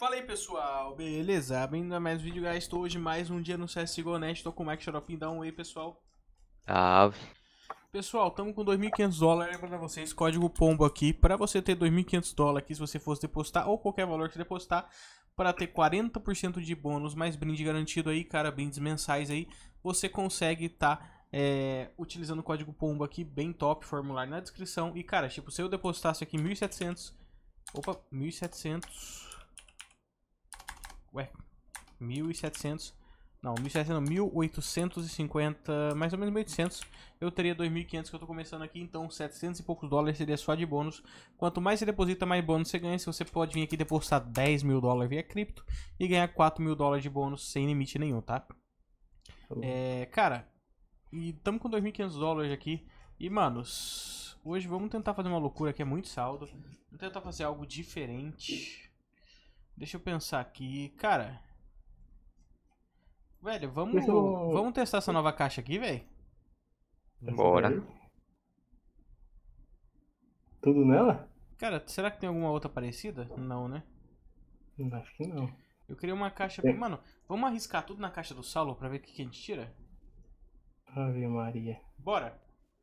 Fala aí pessoal, beleza? Bem-vindo a mais um vídeo, guys. Estou hoje mais um dia no CSGO Net. Estou com o Mike Xaropim. Dá um oi, pessoal. Ah. Pessoal, estamos com 2.500 dólares. Lembrando vocês, código POMBO aqui. Para você ter 2.500 dólares aqui, se você fosse depositar, ou qualquer valor que você depositar, para ter 40% de bônus, mais brinde garantido aí, cara, brindes mensais aí, você consegue estar... Tá é, utilizando o código POMBO aqui, bem top, formulário na descrição. E, cara, tipo, se eu depositasse aqui 1.700... Opa, 1.700... Ué, 1700. Não, 1700, 1850, mais ou menos 1800. Eu teria 2500 que eu estou começando aqui, então 700 e poucos dólares seria só de bônus. Quanto mais você deposita, mais bônus você ganha. Se você pode vir aqui depositar 10 mil dólares via cripto e ganhar 4 mil dólares de bônus sem limite nenhum, tá? Oh. É, cara, e estamos com 2.500 dólares aqui. E, manos, hoje vamos tentar fazer uma loucura que é muito saldo. Vamos tentar fazer algo diferente. Deixa eu pensar aqui. Cara. Velho, vamos, eu... vamos testar essa nova caixa aqui, velho? Bora. Tudo nela? Cara, será que tem alguma outra parecida? Não, né? Hum, acho que não. Eu queria uma caixa. É. Mano, vamos arriscar tudo na caixa do Saulo pra ver o que, a gente tira? Ave Maria. Bora!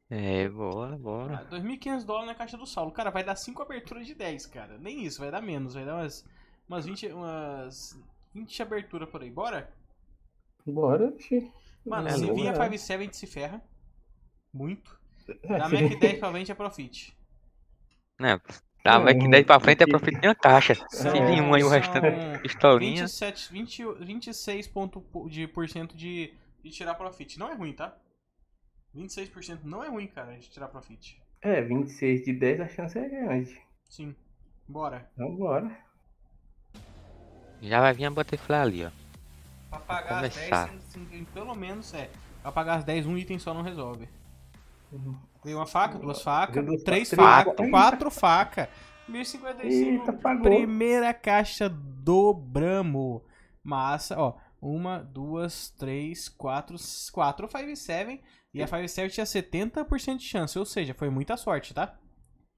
É, bora, bora. Ah, 2.500 dólares na caixa do Saulo. Cara, vai dar 5 aberturas de 10, cara. Nem isso, vai dar menos, vai dar umas umas 20, umas 20 aberturas por aí. Bora? Bora, fi. Mano, é se vir a 5-7, a gente se ferra. Muito. Da Mac 10 pra frente é Profit. Né? Da é, Mac 10 pra frente é, é Profit de uma caixa. É. São, se vir um aí o restante estourinha. 27, 26 de, por cento de, de tirar Profit. Não é ruim, tá? 26% não é ruim, cara, de tirar Profit. É, 26 de 10 a chance é grande. Sim. Bora. Então bora. Já vai vir a Butterfly ali, ó. Pra pagar as 10, pelo menos é. Pra pagar as 10, um item só não resolve. Uhum. Tem uma faca, duas facas, três facas, faca, quatro facas. 1055. Primeira caixa do bramo Massa, ó. Uma, duas, três, quatro, quatro 5 7. E a 5 7 tinha 70% de chance, ou seja, foi muita sorte, tá?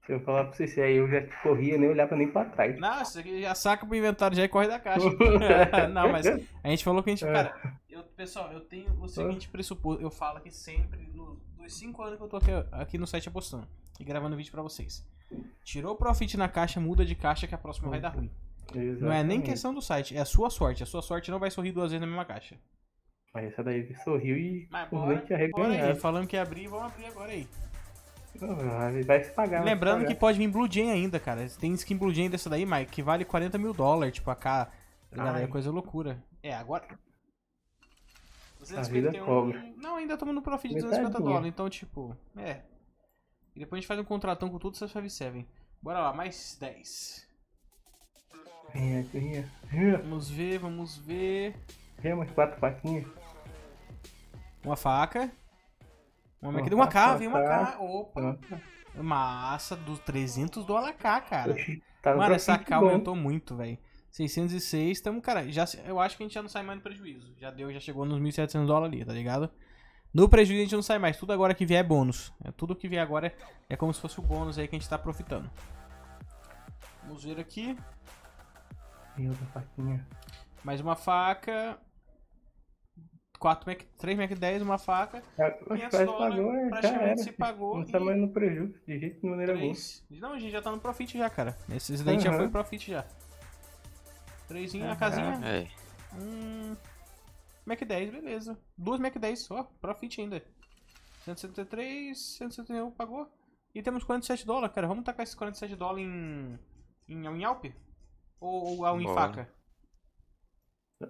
Se eu falar pra você, se aí eu já corria, nem olhava nem pra trás. Não, já saca pro inventário, já é corre da caixa. não, mas a gente falou que a gente. É. Cara, eu, pessoal, eu tenho o seguinte é. pressuposto. Eu falo que sempre, nos 5 anos que eu tô aqui, aqui no site apostando e gravando vídeo pra vocês. Tirou o profit na caixa, muda de caixa que a próxima vai dar ruim. Exatamente. Não é nem questão do site, é a sua sorte. A sua sorte não vai sorrir duas vezes na mesma caixa. Mas essa daí sorriu e Mas bora, o Falando que ia abrir, vamos abrir agora aí. Ah, vai se pagar. Lembrando que pode vir Blue Jay ainda, cara. Tem skin Blue Jay dessa daí, Mike, que vale 40 mil dólares, tipo, a K. Tá é coisa loucura. É, agora. As A vida cobra. Não, ainda estamos no profit de 250 dólares, então, tipo, é. E depois a gente faz um contratão com tudo essas 7. Bora lá, mais 10. É, é, Vamos ver, vamos ver. Temos quatro faquinhas. Uma faca. Uma Mac... Uma K, veio uma tá. K. Opa. Massa dos 300 do AK, cara. Tá Mano, essa K aumentou muito, velho. 606, estamos, cara, já, eu acho que a gente já não sai mais no prejuízo. Já deu, já chegou nos 1.700 dólares ali, tá ligado? No prejuízo a gente não sai mais. Tudo agora que vier é bônus. É, tudo que vier agora é, é como se fosse o bônus aí que a gente tá aproveitando Vamos ver aqui. Meu, da faquinha. Mais uma faca quatro Mac, 3 Mac 10, uma faca. A, minha sola pagou, é, praticamente se pagou. Não tá mais no prejuízo, de jeito de maneira boa. Não, a gente já tá no profit já, cara. Esse daí já foi profit já. Trêsinho uhum. a casinha. É. Hum, Mac 10, beleza. Duas Mac 10 só, profit ainda. 173, 171 pagou. E temos 47 dólares, cara. Vamos tacar esses 47 dólares em. em, em Alp? Ou, ou em faca?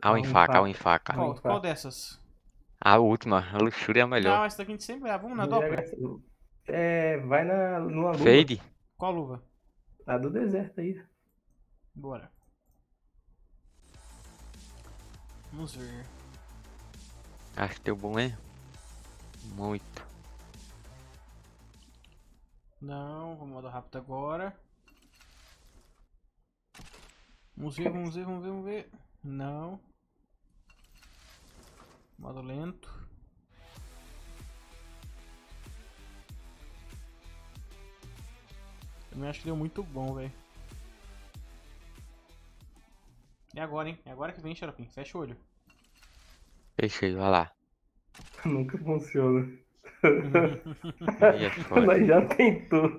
Ao em faca, ao em faca. Qual, qual dessas? A última, a luxúria é a melhor. Não, essa daqui a gente sempre grava. Vamos na dobra? Assim. É, vai na luva. Fade? Qual luva? A do deserto aí. Bora. Vamos ver. Acho que deu bom hein Muito. Não, vou modo rápido agora. Vamos ver, vamos ver, vamos ver, vamos ver. Não. Modo lento. Também acho que deu muito bom, velho. É agora, hein? É agora que vem, Xaropim. Fecha o olho. Fechei, vai lá. Nunca funciona. É Mas já tentou.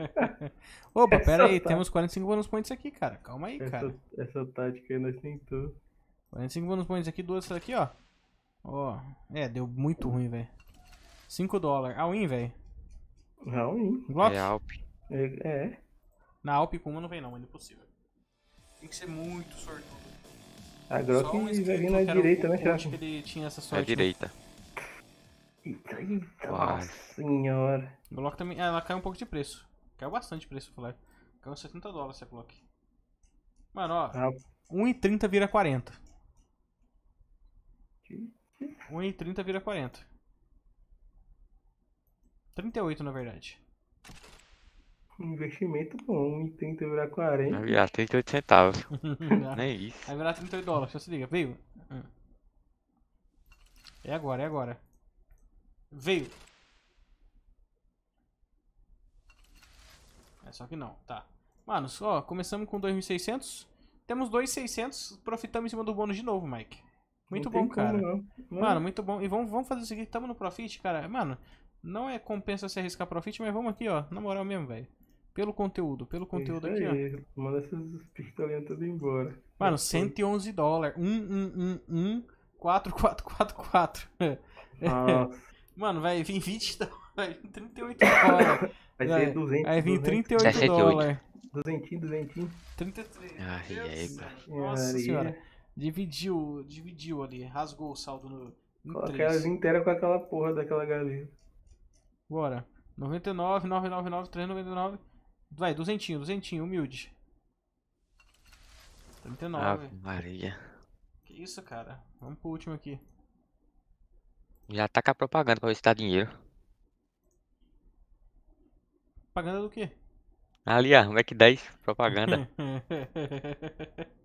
Opa, pera aí, tá- temos 45 bonus points aqui, cara. Calma aí, essa, cara. Essa tática aí nós tentou. 45 bonus points aqui, duas aqui, ó. Ó, oh, é, deu muito ruim, velho. 5 dólares. All-in, velho? All-in. Glock? É Alp. É, é. Na Alp com uma não vem não, é impossível. Tem que ser muito sortudo. A Glock um vai vir na direita, né, cara? Acho que ele tinha essa é sorte. Na né? direita. Eita, eita nossa senhora. Glock também, Ah, ela caiu um pouco de preço. Caiu bastante preço, falar. Caiu 70 dólares essa Glock. Mano, ó. 1,30 vira 40. Que 1 em 30 vira 40. 38, na verdade. Investimento bom, 1 30 virar 40. Vai virar 38 centavos. Nem isso. Vai virar 38 dólares, então se liga. Veio. É agora, é agora. Veio. É só que não, tá. Mano, ó, começamos com 2.600. Temos 2.600, profitamos em cima do bônus de novo, Mike. Muito não bom, cara. Como, Mano, é. muito bom. E vamos, vamos fazer o seguinte, tamo no Profit, cara. Mano, não é compensa se arriscar Profit, mas vamos aqui, ó. Na moral mesmo, velho. Pelo conteúdo, pelo é conteúdo Isso aqui, aí. ó. Manda essas pistolinhas tudo embora. Mano, 111 dólares. 1, 1, 1, 1, 4, 4, 4, 4. Mano, vai vir 20 dólares, 38 dólares. Vai ser 200. Vai vir 38 200. dólares. 200, 200. 33. Ai, Nossa ai, senhora. Dividiu, dividiu ali, rasgou o saldo no. Coloquei elas inteira com aquela porra daquela galinha. Bora. 99, 999, 399. Vai, duzentinho, duzentinho, humilde. 39. Ah, Maria. Que isso, cara? Vamos pro último aqui. Já tá com a propaganda pra ver se dá dinheiro. Propaganda do quê? Ali, ó, Mac 10, propaganda.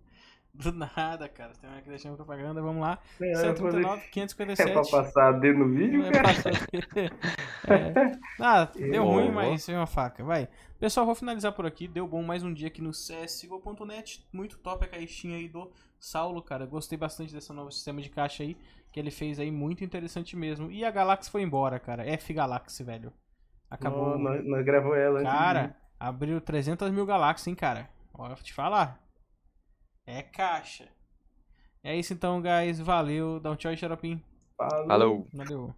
Do nada, cara. Você tem uma que de propaganda, vamos lá. É, É pra passar D no vídeo, é cara? é. Ah, deu ruim, mas foi é uma faca. Vai. Pessoal, vou finalizar por aqui. Deu bom mais um dia aqui no CSGO.net. Muito top a caixinha aí do Saulo, cara. Gostei bastante desse novo sistema de caixa aí. Que ele fez aí, muito interessante mesmo. E a Galaxy foi embora, cara. F Galaxy, velho. Acabou. Não, não, gravou ela. Cara, abriu 300 mil Galaxy, hein, cara. Olha, te falar. É caixa. É isso então, guys. Valeu. Dá um tchau, Xaropim. Falou. Valeu.